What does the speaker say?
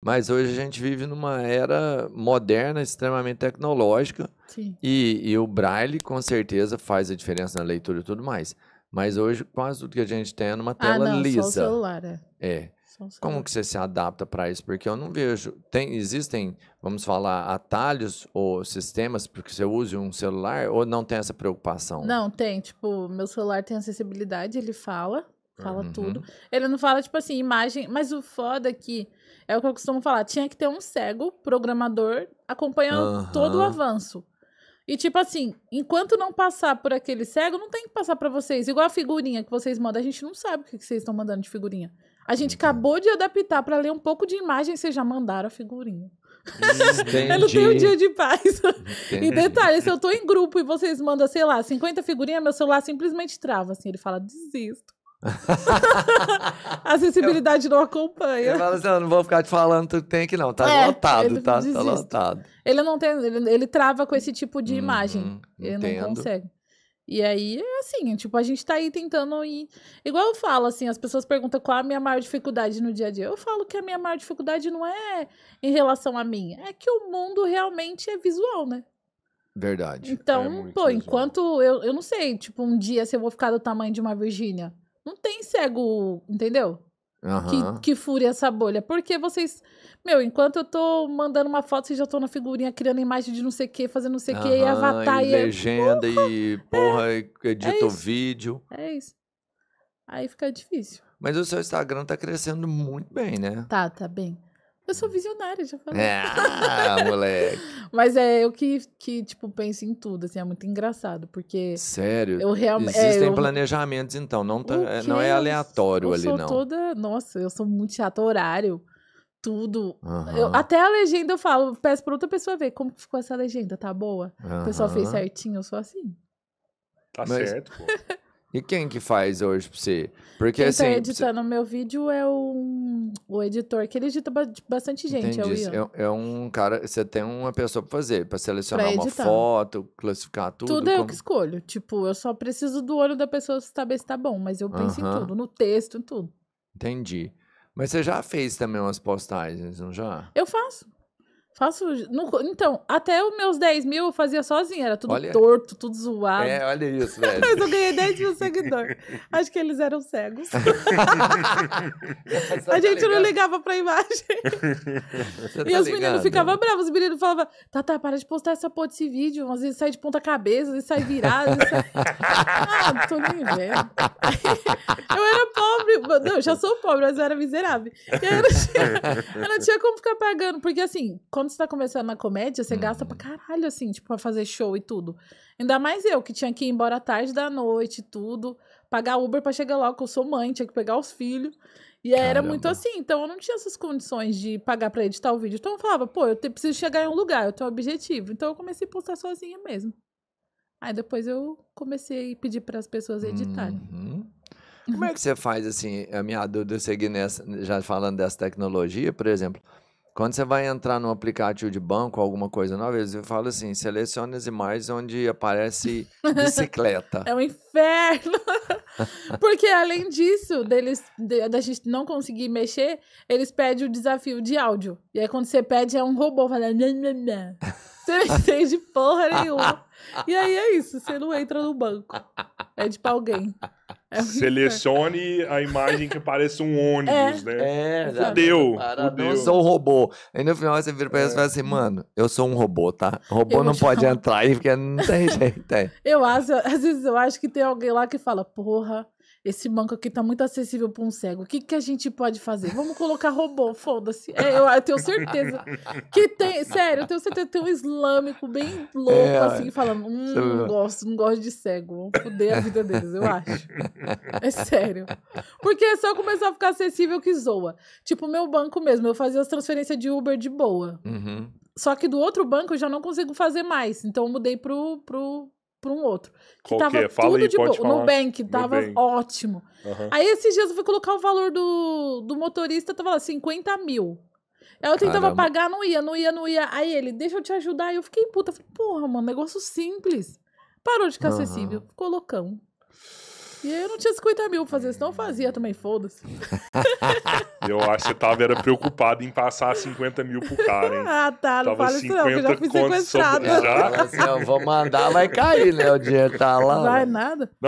Mas hoje a gente vive numa era moderna, extremamente tecnológica. E, e, o braille, com certeza, faz a diferença na leitura e tudo mais. Mas hoje, quase tudo que a gente tem é numa ah, tela ah, não, lisa. Só o celular, é. é. Como que você se adapta para isso? Porque eu não vejo. Tem, existem, vamos falar, atalhos ou sistemas porque você use um celular ou não tem essa preocupação? Não, tem. Tipo, meu celular tem acessibilidade, ele fala. Fala uhum. tudo. Ele não fala, tipo assim, imagem. Mas o foda é que é o que eu costumo falar. Tinha que ter um cego programador acompanhando uhum. todo o avanço. E tipo assim, enquanto não passar por aquele cego, não tem que passar para vocês. Igual a figurinha que vocês mandam, a gente não sabe o que vocês estão mandando de figurinha. A gente uhum. acabou de adaptar para ler um pouco de imagem, vocês já mandaram a figurinha. Entendi. eu não tenho um dia de paz. Entendi. E detalhe, se eu tô em grupo e vocês mandam, sei lá, 50 figurinhas, meu celular simplesmente trava, assim, ele fala, desisto a sensibilidade eu, não acompanha. Eu assim, eu não vou ficar te falando tudo que tem aqui não, tá é, lotado, tá, tá, lotado. Ele não tem, ele, ele trava com esse tipo de uhum, imagem, ele entendo. não consegue. E aí, é assim, tipo, a gente tá aí tentando ir. Igual eu falo, assim, as pessoas perguntam qual a minha maior dificuldade no dia a dia. Eu falo que a minha maior dificuldade não é em relação a mim, é que o mundo realmente é visual, né? Verdade. Então, é pô, visual. enquanto eu, eu não sei, tipo, um dia se eu vou ficar do tamanho de uma Virgínia. Não tem cego, entendeu? Uhum. Que, que fure essa bolha. Porque vocês. Meu, enquanto eu tô mandando uma foto, vocês já estão na figurinha criando imagem de não sei o que, fazendo não sei o uhum, que, e avatar e. legenda é... e porra, é, edita o é vídeo. É isso. Aí fica difícil. Mas o seu Instagram tá crescendo muito bem, né? Tá, tá bem. Eu sou visionária, já falei. Ah, moleque. Mas é eu que, que, tipo, penso em tudo, assim, é muito engraçado, porque... Sério? Eu realmente... É, Existem é, eu... planejamentos, então, não, tá, é, não é aleatório eu ali, não. Eu sou toda... Nossa, eu sou muito chata, horário, tudo. Uhum. Eu, até a legenda eu falo, peço pra outra pessoa ver como ficou essa legenda, tá boa? Uhum. O pessoal fez certinho, eu sou assim. Tá Mas... certo, pô. E quem que faz hoje pra você? Porque quem tá assim. Quem tá editando o você... meu vídeo é o, o editor, que ele edita bastante gente, Entendi. é o Ian. É, é, um cara, você tem uma pessoa pra fazer, pra selecionar pra uma foto, classificar tudo. Tudo como... eu que escolho. Tipo, eu só preciso do olho da pessoa saber se tá bom, mas eu penso uh -huh. em tudo, no texto, em tudo. Entendi. Mas você já fez também umas postagens, não já? Eu faço. Faço. No, então, até os meus 10 mil eu fazia sozinha. Era tudo olha, torto, tudo zoado. É, olha isso, velho. Mas eu ganhei 10 mil seguidores. Acho que eles eram cegos. a tá gente ligado. não ligava pra imagem. Você tá e tá os ligado. meninos ficavam bravos. Os meninos falavam: Tata, para de postar essa porra desse vídeo. Às vezes sai de ponta-cabeça, às vezes sai virado. sai... ah, não tô nem vendo. eu era pobre. Não, eu já sou pobre, mas eu era miserável. Eu não, tinha, eu não tinha como ficar pagando. Porque assim, quando quando você tá começando na comédia, você uhum. gasta pra uhum. caralho, assim, tipo, pra fazer show e tudo. Ainda mais eu, que tinha que ir embora tarde da noite tudo, pagar Uber pra chegar logo, que eu sou mãe, tinha que pegar os filhos. E Caramba. era muito assim, então eu não tinha essas condições de pagar pra editar o vídeo. Então eu falava, pô, eu preciso chegar em um lugar, eu tenho um objetivo. Então eu comecei a postar sozinha mesmo. Aí depois eu comecei a pedir para as pessoas editarem. Uhum. Como é que você faz assim? A minha dúvida, eu segui nessa, já falando dessa tecnologia, por exemplo. Quando você vai entrar no aplicativo de banco, alguma coisa nova, eles falam assim: selecione as imagens onde aparece bicicleta. é um inferno! Porque além disso, deles, de, da gente não conseguir mexer, eles pedem o desafio de áudio. E aí quando você pede, é um robô falando. Você não entende porra nenhuma. E aí é isso, você não entra no banco. É de pra alguém. É Selecione a imagem que parece um ônibus, é. né? É, fudeu. fudeu. Eu sou um robô. Aí no final você vira pra eles e é. fala assim, mano, eu sou um robô, tá? O robô eu não pode entrar aí, porque não tem jeito. É. Eu acho, às vezes eu acho que tem alguém lá que fala, porra esse banco aqui tá muito acessível para um cego. O que, que a gente pode fazer? Vamos colocar robô, foda-se. É, eu, eu, tenho certeza que tem. Sério, eu tenho certeza que tem um islâmico bem louco, é, assim, falando: hum, não gosto, não gosto de cego. Vamos foder a vida deles, eu acho. É sério. Porque é só começar a ficar acessível que zoa. Tipo, meu banco mesmo, eu fazia as transferências de Uber de boa. Uhum. Só que do outro banco eu já não consigo fazer mais. Então eu mudei pro, pro, para um outro. Que Qual tava que? É? Fala tudo aí, de boa. no O Nubank tava Nubank. ótimo. Uhum. Aí esses dias eu fui colocar o valor do, do motorista, tava lá, 50 mil. Aí eu tentava Caramba. pagar, não ia, não ia, não ia. Aí ele, deixa eu te ajudar. Aí eu fiquei puta. Falei, porra, mano, negócio simples. Parou de ficar uhum. acessível. Ficou loucão. E aí eu não tinha 50 mil pra fazer, senão eu fazia também, foda-se. eu acho que você tava era preocupado em passar 50 mil pro cara, hein? Ah, tá, não tava fala isso não, que eu já fui sequestrado. Sobre... Já? Assim, eu vou mandar, vai cair, né? O dinheiro tá lá. Não vai né? nada. Não,